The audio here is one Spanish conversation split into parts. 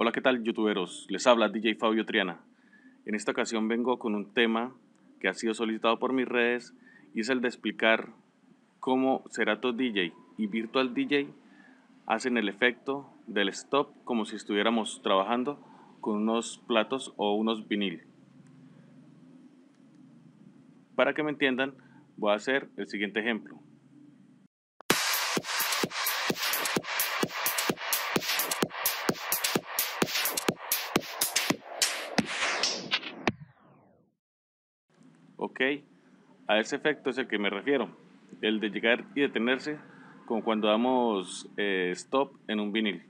Hola, ¿qué tal, youtuberos? Les habla DJ Fabio Triana. En esta ocasión vengo con un tema que ha sido solicitado por mis redes y es el de explicar cómo Serato DJ y Virtual DJ hacen el efecto del stop como si estuviéramos trabajando con unos platos o unos vinil. Para que me entiendan, voy a hacer el siguiente ejemplo. ¿Ok? A ese efecto es el que me refiero, el de llegar y detenerse como cuando damos eh, stop en un vinil.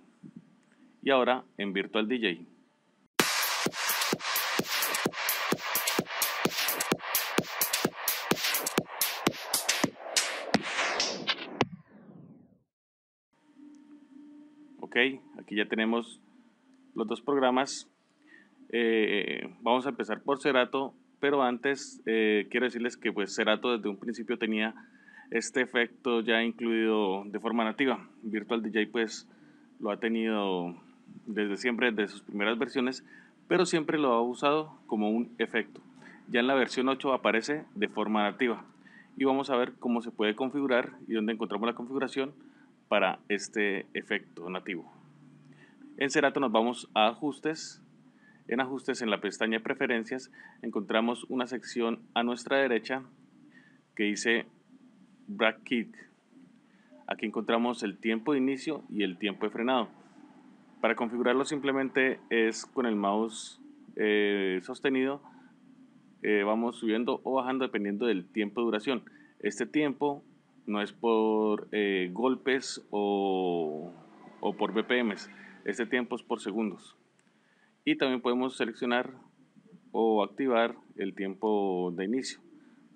Y ahora en Virtual DJ. Ok, aquí ya tenemos los dos programas. Eh, vamos a empezar por Cerato pero antes eh, quiero decirles que pues Serato desde un principio tenía este efecto ya incluido de forma nativa. Virtual DJ pues lo ha tenido desde siempre, desde sus primeras versiones, pero siempre lo ha usado como un efecto. Ya en la versión 8 aparece de forma nativa y vamos a ver cómo se puede configurar y dónde encontramos la configuración para este efecto nativo. En Serato nos vamos a ajustes en ajustes en la pestaña preferencias encontramos una sección a nuestra derecha que dice Kick. Aquí encontramos el tiempo de inicio y el tiempo de frenado. Para configurarlo simplemente es con el mouse eh, sostenido eh, vamos subiendo o bajando dependiendo del tiempo de duración. Este tiempo no es por eh, golpes o, o por BPMs, este tiempo es por segundos y también podemos seleccionar o activar el tiempo de inicio.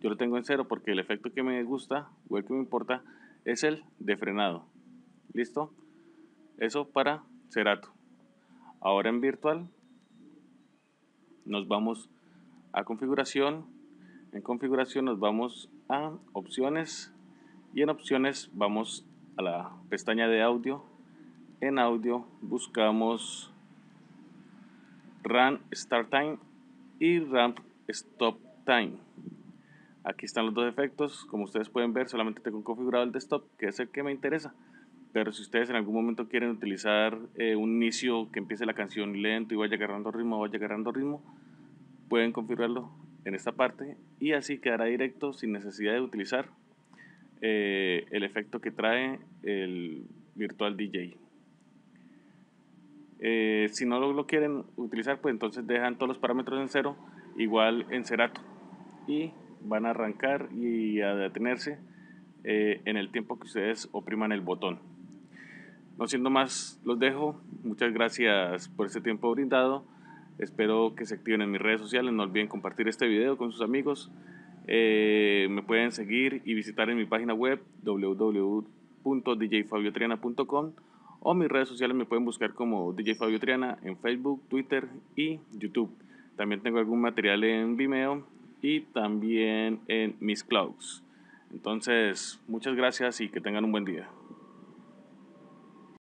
Yo lo tengo en cero porque el efecto que me gusta o el que me importa es el de frenado. ¿Listo? Eso para Cerato. Ahora en virtual nos vamos a configuración. En configuración nos vamos a opciones y en opciones vamos a la pestaña de audio. En audio buscamos Run Start Time y Ramp Stop Time. Aquí están los dos efectos. Como ustedes pueden ver, solamente tengo configurado el Desktop, que es el que me interesa. Pero si ustedes en algún momento quieren utilizar eh, un inicio que empiece la canción lento y vaya agarrando ritmo, vaya agarrando ritmo, pueden configurarlo en esta parte y así quedará directo sin necesidad de utilizar eh, el efecto que trae el virtual DJ. Eh, si no lo, quieren utilizar, pues entonces dejan todos los parámetros en cero, igual en cerato. Y van a arrancar y a detenerse eh, en el tiempo que ustedes opriman el botón. No siendo más, los dejo. Muchas gracias por este tiempo brindado. Espero que se activen en mis redes sociales. No olviden compartir este video con sus amigos. Eh, me pueden seguir y visitar en mi página web www.djfabiotriana.com o mis redes sociales me pueden buscar como DJ Fabio Triana en Facebook, Twitter y YouTube. También tengo algún material en Vimeo y también en Mis Clouds. Entonces, muchas gracias y que tengan un buen día.